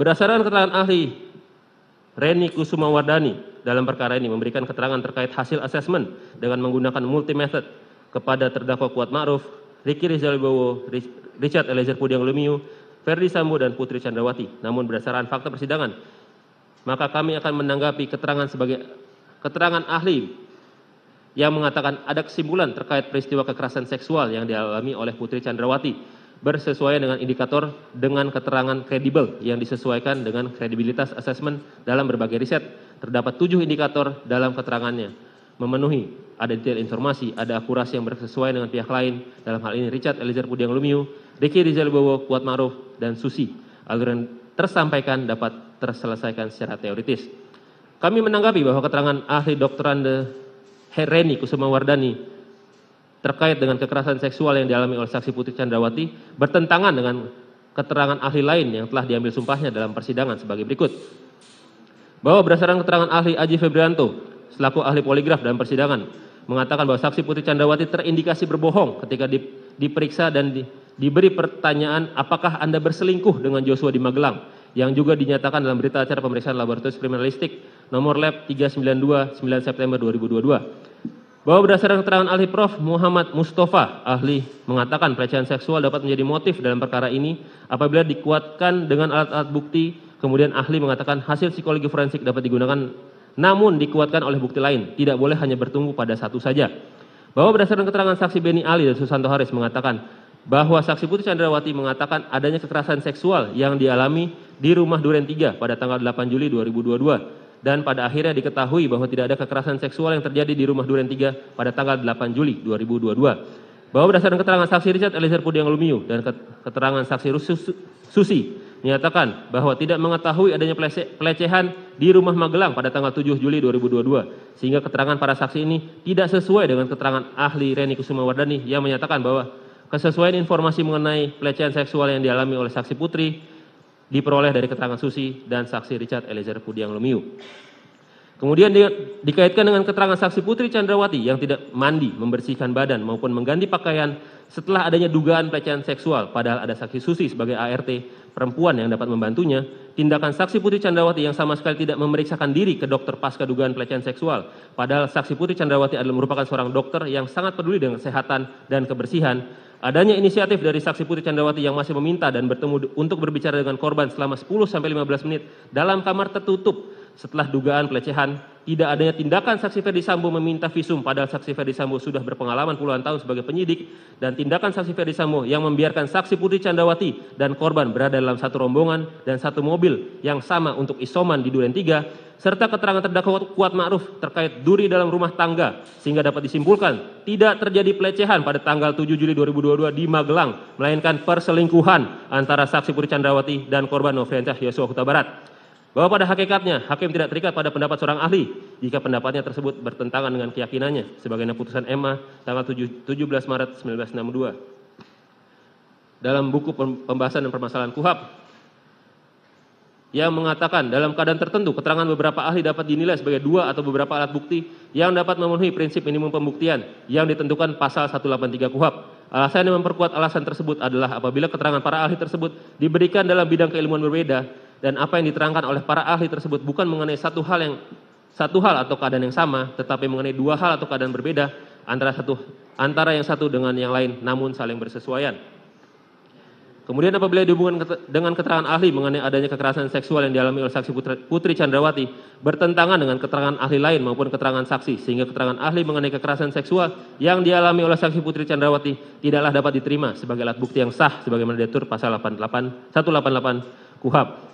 Berdasarkan keterangan ahli Reni Kusumawardani dalam perkara ini memberikan keterangan terkait hasil asesmen dengan menggunakan multi method kepada terdakwa Kuat Ma'ruf, Riki Rizal Bowo, Richard Eliezer Pudiang Lumiu, Ferdi Sambo dan Putri Chandrawati. Namun berdasarkan fakta persidangan, maka kami akan menanggapi keterangan sebagai keterangan ahli yang mengatakan ada kesimpulan terkait peristiwa kekerasan seksual yang dialami oleh Putri Chandrawati bersesuaian dengan indikator dengan keterangan kredibel yang disesuaikan dengan kredibilitas asesmen dalam berbagai riset. Terdapat tujuh indikator dalam keterangannya. Memenuhi, ada detail informasi, ada akurasi yang bersesuaian dengan pihak lain, dalam hal ini Richard Eliezer Pudiang Lumiu, Ricky Rizal Bowo, Kuat Maruf, dan Susi. Aluran tersampaikan dapat terselesaikan secara teoritis. Kami menanggapi bahwa keterangan ahli dokteran Hereni Kusuma Wardani terkait dengan kekerasan seksual yang dialami oleh saksi putri candrawati bertentangan dengan keterangan ahli lain yang telah diambil sumpahnya dalam persidangan sebagai berikut. Bahwa berdasarkan keterangan ahli Aji Febrianto selaku ahli poligraf dalam persidangan mengatakan bahwa saksi putri candrawati terindikasi berbohong ketika diperiksa dan di, diberi pertanyaan apakah Anda berselingkuh dengan Joshua di Magelang yang juga dinyatakan dalam berita acara pemeriksaan laboratorium kriminalistik nomor lab 392 9 September 2022 bahwa berdasarkan keterangan ahli Prof. Muhammad Mustafa, ahli mengatakan pelecehan seksual dapat menjadi motif dalam perkara ini apabila dikuatkan dengan alat-alat bukti, kemudian ahli mengatakan hasil psikologi forensik dapat digunakan namun dikuatkan oleh bukti lain, tidak boleh hanya bertumbuh pada satu saja. Bahwa berdasarkan keterangan saksi Beni Ali dan Susanto Haris mengatakan bahwa saksi Putri Chandrawati mengatakan adanya kekerasan seksual yang dialami di rumah Duren 3 pada tanggal 8 Juli 2022 dan pada akhirnya diketahui bahwa tidak ada kekerasan seksual yang terjadi di rumah Duren 3 pada tanggal 8 Juli 2022. Bahwa berdasarkan keterangan saksi Richard Eliezer Pudiang Lumiu dan keterangan saksi Susi menyatakan bahwa tidak mengetahui adanya pelecehan di rumah Magelang pada tanggal 7 Juli 2022 sehingga keterangan para saksi ini tidak sesuai dengan keterangan ahli Reni Kusuma Wardani yang menyatakan bahwa kesesuaian informasi mengenai pelecehan seksual yang dialami oleh saksi Putri diperoleh dari keterangan Susi dan saksi Richard Eliezer Pudiang Lumiu. Kemudian di, dikaitkan dengan keterangan saksi Putri Chandrawati yang tidak mandi, membersihkan badan maupun mengganti pakaian setelah adanya dugaan pelecehan seksual, padahal ada saksi Susi sebagai ART perempuan yang dapat membantunya, tindakan saksi Putri candrawati yang sama sekali tidak memeriksakan diri ke dokter pasca dugaan pelecehan seksual, padahal saksi Putri candrawati adalah merupakan seorang dokter yang sangat peduli dengan kesehatan dan kebersihan, adanya inisiatif dari saksi Putri candrawati yang masih meminta dan bertemu untuk berbicara dengan korban selama 10 sampai 15 menit dalam kamar tertutup setelah dugaan pelecehan tidak adanya tindakan saksi Ferdi Sambo meminta visum padahal saksi Ferdi Sambo sudah berpengalaman puluhan tahun sebagai penyidik dan tindakan saksi Ferdi Sambo yang membiarkan saksi Putri Candrawati dan korban berada dalam satu rombongan dan satu mobil yang sama untuk isoman di Duren 3 serta keterangan terdakwa Kuat Ma'ruf terkait duri dalam rumah tangga sehingga dapat disimpulkan tidak terjadi pelecehan pada tanggal 7 Juli 2022 di Magelang melainkan perselingkuhan antara saksi Putri Candrawati dan korban Nofriansyah Yosua Huta Barat. Bahwa pada hakikatnya hakim tidak terikat pada pendapat seorang ahli jika pendapatnya tersebut bertentangan dengan keyakinannya sebagaimana putusan EMA tanggal 17 Maret 1962. Dalam buku pembahasan dan permasalahan KUHAP yang mengatakan dalam keadaan tertentu keterangan beberapa ahli dapat dinilai sebagai dua atau beberapa alat bukti yang dapat memenuhi prinsip minimum pembuktian yang ditentukan pasal 183 KUHAP. Alasan yang memperkuat alasan tersebut adalah apabila keterangan para ahli tersebut diberikan dalam bidang keilmuan berbeda dan apa yang diterangkan oleh para ahli tersebut bukan mengenai satu hal yang satu hal atau keadaan yang sama, tetapi mengenai dua hal atau keadaan berbeda antara satu antara yang satu dengan yang lain, namun saling bersesuaian. Kemudian apabila dihubungkan dengan keterangan ahli mengenai adanya kekerasan seksual yang dialami oleh saksi Putri, Putri Chandrawati bertentangan dengan keterangan ahli lain maupun keterangan saksi sehingga keterangan ahli mengenai kekerasan seksual yang dialami oleh saksi Putri Chandrawati tidaklah dapat diterima sebagai alat bukti yang sah sebagaimana diatur pasal 88 188 KUHAP